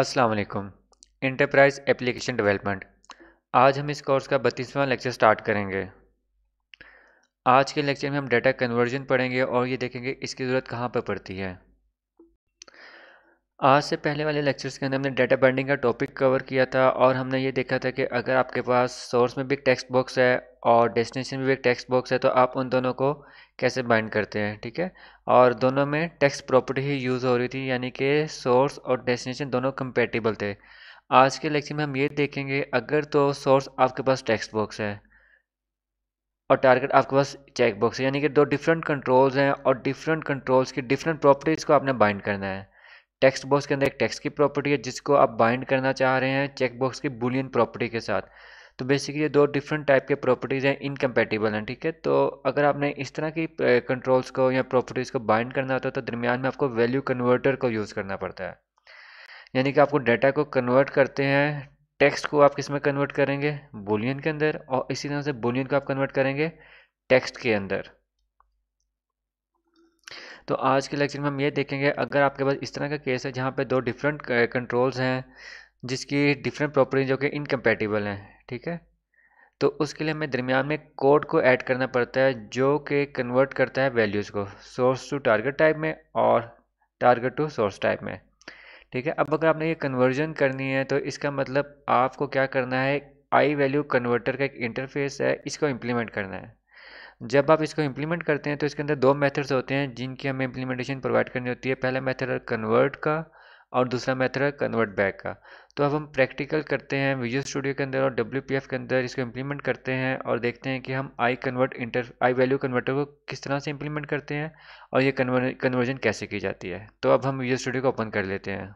अस्सलाम वालेकुम enterprise application development आज हम इस कोर्स का बत्तीसवां लेक्चर स्टार्ट करेंगे आज के लेक्चर में हम डाटा कन्वर्जन पढ़ेंगे और ये देखेंगे इसकी ज़रूरत कहाँ पर पड़ती है आज से पहले वाले लेक्चर्स के अंदर हमने डेटा बाइंडिंग का टॉपिक कवर किया था और हमने ये देखा था कि अगर आपके पास सोर्स में भी टेक्स्ट बॉक्स है और डेस्टिनेशन में भी एक टेक्स्ट बॉक्स है तो आप उन दोनों को कैसे बाइंड करते हैं ठीक है और दोनों में टेक्स्ट प्रॉपर्टी ही यूज़ हो रही थी यानी कि सोर्स और डेस्टिनेशन दोनों कंपेटिबल थे आज के लेक्चर में हम ये देखेंगे अगर तो सोर्स आपके पास टेक्स्ट बॉक्स है और टारगेट आपके पास चेक बॉक्स है यानी कि दो डिफरेंट कंट्रोल्स हैं और डिफरेंट कंट्रोल्स की डिफरेंट प्रॉपर्टीज़ को आपने बाइंड करना है टेक्स्ट बॉक्स के अंदर एक टेक्स्ट की प्रॉपर्टी है जिसको आप बाइंड करना चाह रहे हैं चेक बॉक्स की बुलियन प्रॉपर्टी के साथ तो बेसिकली ये दो डिफरेंट टाइप के प्रॉपर्टीज़ हैं इनकम्पेटिबल हैं ठीक है तो अगर आपने इस तरह की कंट्रोल्स को या प्रॉपर्टीज़ को बाइंड करना होता है तो दरमियान में आपको वैल्यू कन्वर्टर को यूज़ करना पड़ता है यानी कि आपको डाटा को कन्वर्ट करते हैं टेक्स्ट को आप किस में कन्वर्ट करेंगे बुलियन के अंदर और इसी तरह से बुलियन को आप कन्वर्ट करेंगे टेक्स्ट के अंदर तो आज के लेक्चर में हम ये देखेंगे अगर आपके पास इस तरह का केस है जहाँ पे दो डिफरेंट कंट्रोल्स हैं जिसकी डिफरेंट प्रॉपर्टी जो कि इनकम्पेटिबल हैं ठीक है तो उसके लिए हमें दरमियान में कोड को ऐड करना पड़ता है जो कि कन्वर्ट करता है वैल्यूज़ को सोर्स टू टारगेट टाइप में और टारगेट टू सोर्स टाइप में ठीक है अब अगर आपने ये कन्वर्जन करनी है तो इसका मतलब आपको क्या करना है आई वैल्यू कन्वर्टर का एक इंटरफेस है इसको इम्प्लीमेंट करना है जब आप इसको इम्प्लीमेंट करते हैं तो इसके अंदर दो मेथड्स होते हैं जिनकी हमें इम्प्लीमेंटेशन प्रोवाइड करनी होती है पहला मेथड है कन्वर्ट का और दूसरा मेथड है कन्वर्ट बैक का तो अब हम प्रैक्टिकल करते हैं विजुअल स्टूडियो के अंदर और डब्ल्यू के अंदर इसको इम्प्लीमेंट करते हैं और देखते हैं कि हम I convert inter I value converter को किस तरह से इम्प्लीमेंट करते हैं और ये कन्वर्जन कैसे की जाती है तो अब हम विजुअल स्टूडियो को ओपन कर लेते हैं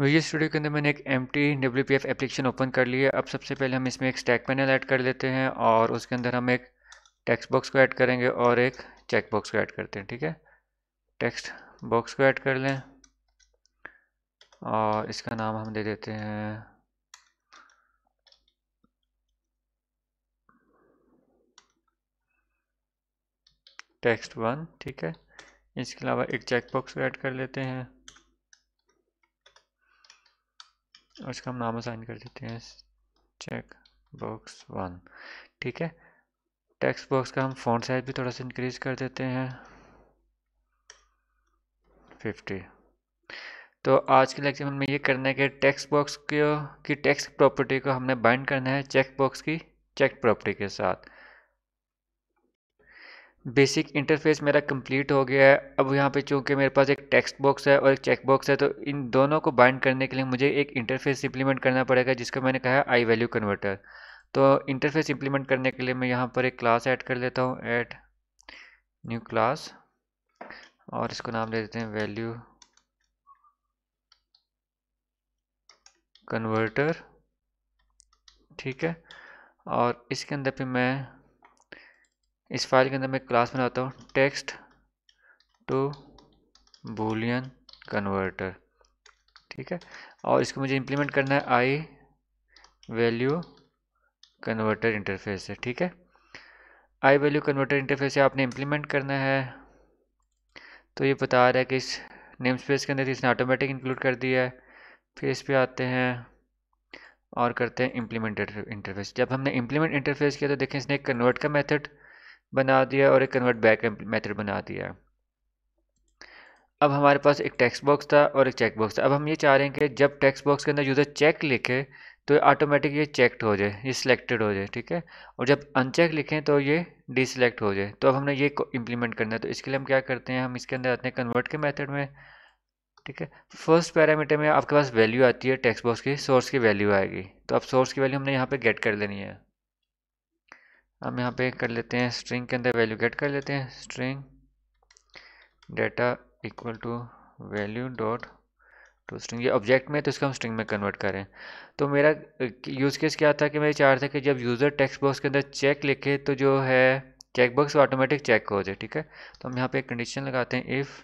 विजुअल स्टूडियो के अंदर मैंने एक M T W P F application open कर ली है अब सबसे पहले हम इसमें एक स्टैक पैनल ऐड कर लेते हैं और उसके अंदर हम एक टेक्स्ट बॉक्स को ऐड करेंगे और एक चेक बॉक्स को ऐड करते हैं ठीक है टेक्स्ट बॉक्स को ऐड कर लें और इसका नाम हम दे देते हैं टेक्स्ट वन ठीक है इसके अलावा एक चेक बॉक्स ऐड कर लेते हैं और इसका हम नाम असाइन कर देते हैं चेक बॉक्स वन ठीक है टेक्स्ट बॉक्स का हम फ़ॉन्ट साइज़ भी थोड़ा सा इंक्रीज़ कर देते हैं फिफ्टी तो आज के लेक्चर में ये करना है कि टेक्स्ट बॉक्स की टेक्स्ट प्रॉपर्टी को हमने बाइंड करना है चेक बॉक्स की चेक प्रॉपर्टी के साथ बेसिक इंटरफेस मेरा कंप्लीट हो गया है अब यहाँ पे चूंकि मेरे पास एक टेक्स्ट बॉक्स है और एक चेक बॉक्स है तो इन दोनों को बाइंड करने के लिए मुझे एक इंटरफेस इम्प्लीमेंट करना पड़ेगा जिसको मैंने कहा है आई वैल्यू कन्वर्टर तो इंटरफेस इंप्लीमेंट करने के लिए मैं यहाँ पर एक क्लास ऐड कर लेता हूँ ऐड न्यू क्लास और इसको नाम दे देते हैं वैल्यू कन्वर्टर ठीक है और इसके अंदर भी मैं इस फाइल के अंदर मैं क्लास बनाता हूँ टेक्स्ट टू बोलियन कन्वर्टर ठीक है और इसको मुझे इम्प्लीमेंट करना है आई वैल्यू कन्वर्टर इंटरफेस है ठीक है आई वैल्यू कन्वर्टर इंटरफेस आपने इम्प्लीमेंट करना है तो ये बता रहा है कि इस नेम स्पेस के अंदर इसने ऑटोमेटिक इंक्लूड कर दिया है फिर इस पर आते हैं और करते हैं इम्प्लीमेंट इंटरफेस जब हमने इम्प्लीमेंट इंटरफेस किया तो देखें इसने एक कन्वर्ट का मेथड बना दिया और एक कन्वर्ट बैक का मेथड बना दिया अब हमारे पास एक टेक्स्ट बॉक्स था और एक चेक बॉक्स था अब हम ये चाह रहे हैं कि जब टेक्स्ट बॉक्स के अंदर यूज़र चेक लिखे तो ऑटोमेटिक ये चेकड हो जाए ये सिलेक्टेड हो जाए ठीक है और जब अनचेक लिखें तो ये डिसलेक्ट हो जाए तो अब हमने ये इम्प्लीमेंट करना है तो इसके लिए हम क्या करते हैं हम इसके अंदर आते हैं कन्वर्ट के मेथड में ठीक है फर्स्ट पैरामीटर में आपके पास वैल्यू आती है टेक्स्ट बॉक्स की सोर्स की वैल्यू आएगी तो अब सोर्स की वैल्यू हमने यहाँ पे गेट कर लेनी है हम यहाँ पे कर लेते हैं स्ट्रिंग के अंदर वैल्यू गेट कर लेते हैं string data equal to value dot to string ये ऑब्जेक्ट में तो इसको हम स्ट्रिंग में कन्वर्ट करें तो मेरा यूज़ केस क्या था कि मैं चाह रहा था कि जब यूज़र टेक्स्ट बॉक्स के अंदर चेक लिखे तो जो है चेक बॉक्स ऑटोमेटिक चेक हो जाए ठीक है तो हम यहाँ पे एक कंडीशन लगाते हैं if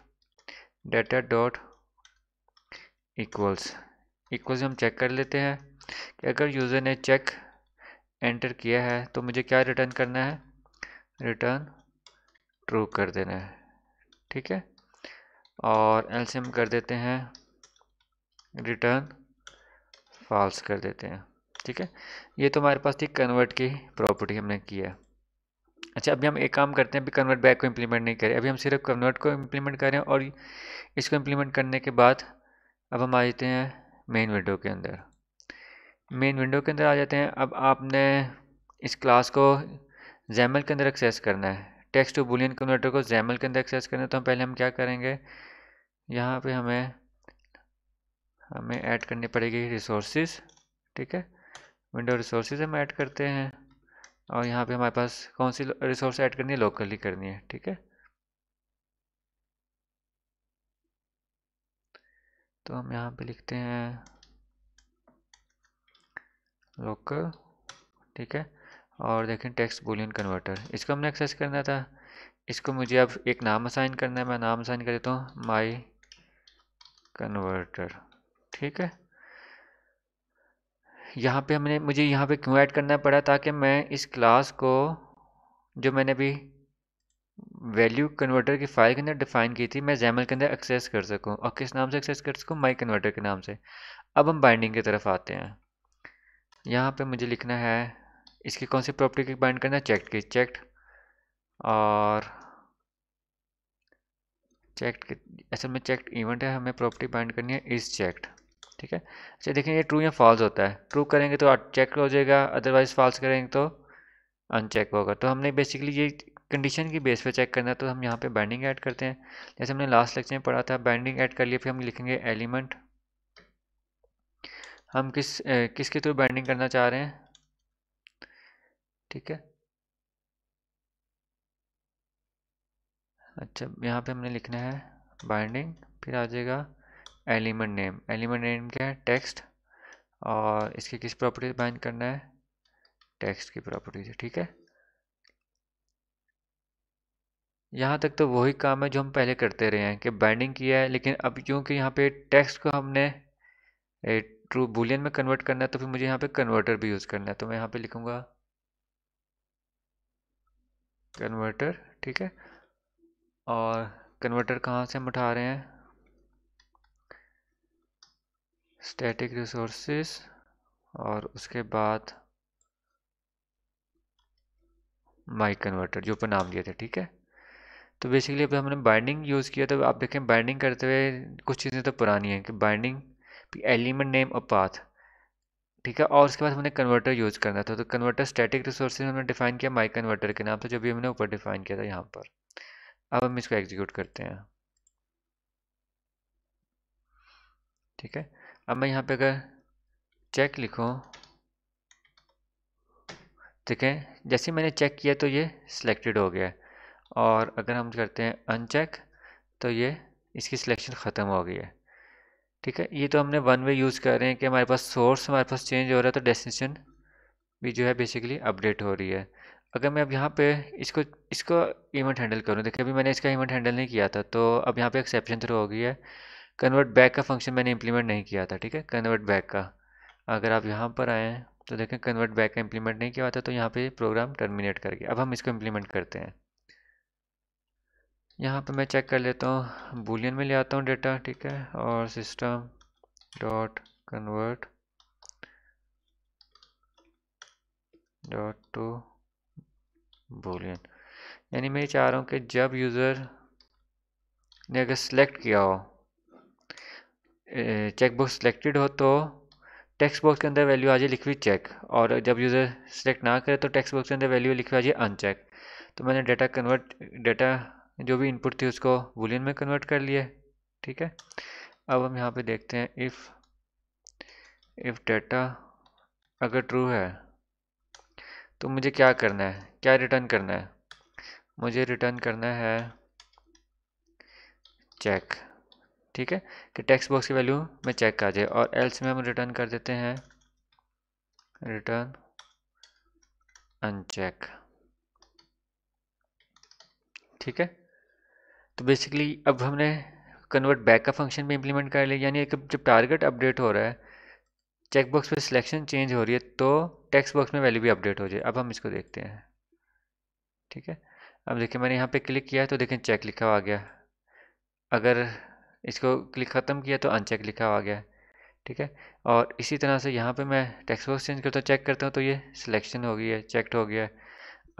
data dot equals equals हम चेक कर लेते हैं कि अगर यूज़र ने चेक एंटर किया है तो मुझे क्या रिटर्न करना है रिटर्न ट्रू कर देना है ठीक है और एल्सियम कर देते हैं रिटर्न फॉल्स कर देते हैं ठीक है ये तो हमारे पास थी कन्वर्ट की प्रॉपर्टी हमने की है अच्छा अभी हम एक काम करते हैं अभी कन्वर्ट बैक को इम्प्लीमेंट नहीं करें अभी हम सिर्फ कन्वर्ट को इम्प्लीमेंट करें और इसको इम्प्लीमेंट करने के बाद अब हम आ जाते हैं मेन विंडो के अंदर मेन विंडो के अंदर आ जाते हैं अब आपने इस क्लास को जैमल के अंदर एक्सेस करना है टेक्स्ट टू बुलियन कन्वर्टर को जैमल के अंदर एक्सेस करना है तो हम पहले हम क्या करेंगे यहाँ पे हमें हमें ऐड करनी पड़ेगी रिसोर्सेज ठीक है विंडो रिसोर्सेज हम ऐड करते हैं और यहाँ पे हमारे पास कौन सी रिसोर्स ऐड करनी है लोकली करनी है ठीक है तो हम यहाँ पे लिखते हैं लोकल ठीक है और देखें टेक्स्ट बुलियन कन्वर्टर इसको हमने एक्सेस करना था इसको मुझे अब एक नाम असाइन करना है मैं नाम असाइन कर देता हूँ माई कन्वर्टर ठीक है यहाँ पे हमने मुझे यहाँ पे क्यों ऐड करना पड़ा ताकि मैं इस क्लास को जो मैंने अभी वैल्यू कन्वर्टर की फाइल के अंदर डिफाइन की थी मैं जैमल के अंदर एक्सेस कर सकूँ और किस नाम से एक्सेस कर सकूँ माई कन्वर्टर के नाम से अब हम बाइंडिंग की तरफ आते हैं यहाँ पे मुझे लिखना है इसकी कौन सी प्रॉपर्टी की बाइंड करना है चेक की चेक्ट और चेक्ट असल में चेक्ट इवेंट है हमें प्रॉपर्टी बाइंड करनी है इस चेक्ट ठीक है अच्छा देखें ये ट्रू या फॉल्स होता है ट्रू करेंगे तो चेक हो जाएगा अदरवाइज़ फॉल्स करेंगे तो अनचेक होगा तो हमने बेसिकली ये कंडीशन की बेस पे चेक करना है तो हम यहाँ पे बाइंडिंग ऐड करते हैं जैसे हमने लास्ट लेक्चर में पढ़ा था बाइंडिंग ऐड कर लिए फिर हम लिखेंगे एलिमेंट हम किस ए, किसके थ्रू बाइंडिंग करना चाह रहे हैं ठीक है अच्छा यहाँ पे हमने लिखना है बाइंडिंग फिर आ जाएगा एलिमेंट नेम एलिमेंट नेम क्या है टेक्स्ट और इसकी किस प्रॉपर्टी बाइंड करना है टेक्स्ट की प्रॉपर्टी से ठीक है यहाँ तक तो वही काम है जो हम पहले करते रहे हैं कि बाइंडिंग किया है लेकिन अब क्योंकि यहाँ पे टेक्स्ट को हमने ट्रू बुलियन में कन्वर्ट करना है तो फिर मुझे यहाँ पे कन्वर्टर भी यूज़ करना है तो मैं यहाँ पे लिखूँगा कन्वर्टर ठीक है और कन्वर्टर कहाँ से हम उठा रहे हैं स्टैटिक रिसोर्सेस और उसके बाद माई कन्वर्टर जो ऊपर नाम दिया था ठीक है तो बेसिकली अब हमने बाइंडिंग यूज़ किया तो आप देखें बाइंडिंग करते हुए कुछ चीज़ें तो पुरानी हैं कि बाइंडिंग एलिमेंट नेम और पाथ ठीक है और उसके बाद हमने कन्वर्टर यूज़ करना था तो कन्वर्टर स्टैटिक रिसोर्सेज हमने डिफाइन किया माई कन्वर्टर के नाम से जो भी हमने ऊपर डिफाइन किया था यहाँ पर अब हम इसको एग्जीक्यूट करते हैं ठीक है अब मैं यहाँ पे अगर चेक लिखूँ ठीक है जैसे मैंने चेक किया तो ये सिलेक्टेड हो गया और अगर हम करते हैं अनचेक तो ये इसकी सिलेक्शन ख़त्म हो गई है ठीक है ये तो हमने वन वे यूज़ कर रहे हैं कि हमारे पास सोर्स हमारे पास चेंज हो रहा है तो डेस्टिनेशन भी जो है बेसिकली अपडेट हो रही है अगर मैं अब यहाँ पे इसको इसको इवेंट हैंडल करूँ देखिए अभी मैंने इसका इवेंट हैंडल नहीं किया था तो अब यहाँ पे एक्सेप्शन थ्रू हो गई है कन्वर्ट बैक का फंक्शन मैंने इंप्लीमेंट नहीं किया था ठीक है कन्वर्ट बैक का अगर आप यहाँ पर आए हैं तो देखें कन्वर्ट बैक का इंप्लीमेंट नहीं किया था तो यहाँ पे प्रोग्राम टर्मिनेट कर गया अब हम इसको इंप्लीमेंट करते हैं यहाँ पर मैं चेक कर लेता हूँ बुलियन में ले आता हूँ डेटा ठीक है और system dot convert dot to boolean यानी मैं चाह रहा हूँ कि जब यूज़र ने अगर सेलेक्ट किया हो चेक सेलेक्टेड हो तो टेक्स्ट बॉक्स के अंदर वैल्यू आ जाए लिखी हुई चेक और जब यूज़र सेलेक्ट ना करे तो टेक्स्ट बॉक्स के अंदर वैल्यू लिखी हुई आ जाए अनचेक तो मैंने डाटा कन्वर्ट डाटा जो भी इनपुट थी उसको बुलियन में कन्वर्ट कर लिया ठीक है अब हम यहाँ पे देखते हैं इफ़ इफ़ डाटा अगर ट्रू है तो मुझे क्या करना है क्या रिटर्न करना है मुझे रिटर्न करना है चेक ठीक है कि टेक्स्ट बॉक्स की वैल्यू में चेक कर जाए और एल्स में हम रिटर्न कर देते हैं रिटर्न अनचेक ठीक है तो बेसिकली अब हमने कन्वर्ट बैक का फंक्शन भी इम्प्लीमेंट कर लिया यानी जब टारगेट अपडेट हो रहा है चेक बॉक्स पे सिलेक्शन चेंज हो रही है तो टेक्स्ट बॉक्स में वैल्यू भी अपडेट हो जाए अब हम इसको देखते हैं ठीक है अब देखिए मैंने यहाँ पे क्लिक किया तो देखें चेक लिखा हुआ आ गया अगर इसको क्लिक ख़त्म किया तो अनचेक लिखा हुआ गया ठीक है और इसी तरह से यहाँ पे मैं टेक्स्ट बॉक्स चेंज करता हूँ चेक करता हूँ तो ये सिलेक्शन हो गई है चेकड हो गया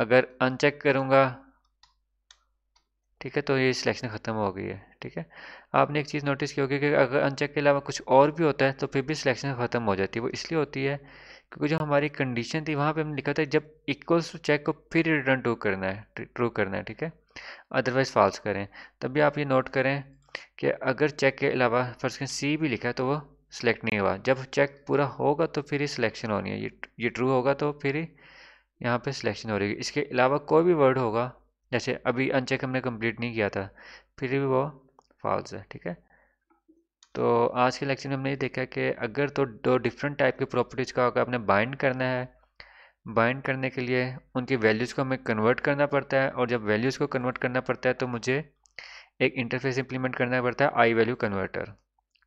अगर अनचेक करूँगा ठीक है तो ये सिलेक्शन ख़त्म हो गई है ठीक है आपने एक चीज़ नोटिस की होगी कि अगर अनचेक के अलावा कुछ और भी होता है तो फिर भी सिलेक्शन ख़त्म हो जाती है वो इसलिए होती है क्योंकि जो हमारी कंडीशन थी वहाँ पे हमने लिखा था जब इक्वल्स टू चेक को फिर रिटर्न ट्रू करना है ट्रू करना है ठीक है अदरवाइज़ फॉल्स करें तब भी आप ये नोट करें कि अगर चेक के अलावा फर्ज करें सी भी लिखा है तो वो सिलेक्ट नहीं हुआ जब चेक पूरा होगा तो फिर ही सिलेक्शन होनी है ये ये ट्रू होगा तो फिर ही यहाँ पर सिलेक्शन हो रही है इसके अलावा कोई भी वर्ड होगा जैसे अभी अनचेक हमने कम्प्लीट नहीं किया था फिर भी वो फॉल्स है ठीक है तो आज के लेक्चर में हमने ये देखा कि अगर तो दो डिफरेंट टाइप के प्रॉपर्टीज़ का अगर आपने बाइंड करना है बाइंड करने के लिए उनकी वैल्यूज़ को हमें कन्वर्ट करना पड़ता है और जब वैल्यूज़ को कन्वर्ट करना पड़ता है तो मुझे एक इंटरफेस इंप्लीमेंट करना पड़ता है आई वैल्यू कन्वर्टर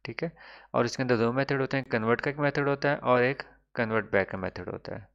ठीक है और इसके अंदर दो मेथड होते हैं कन्वर्ट का एक मेथड होता है और एक कन्वर्ट बैक का मेथड होता है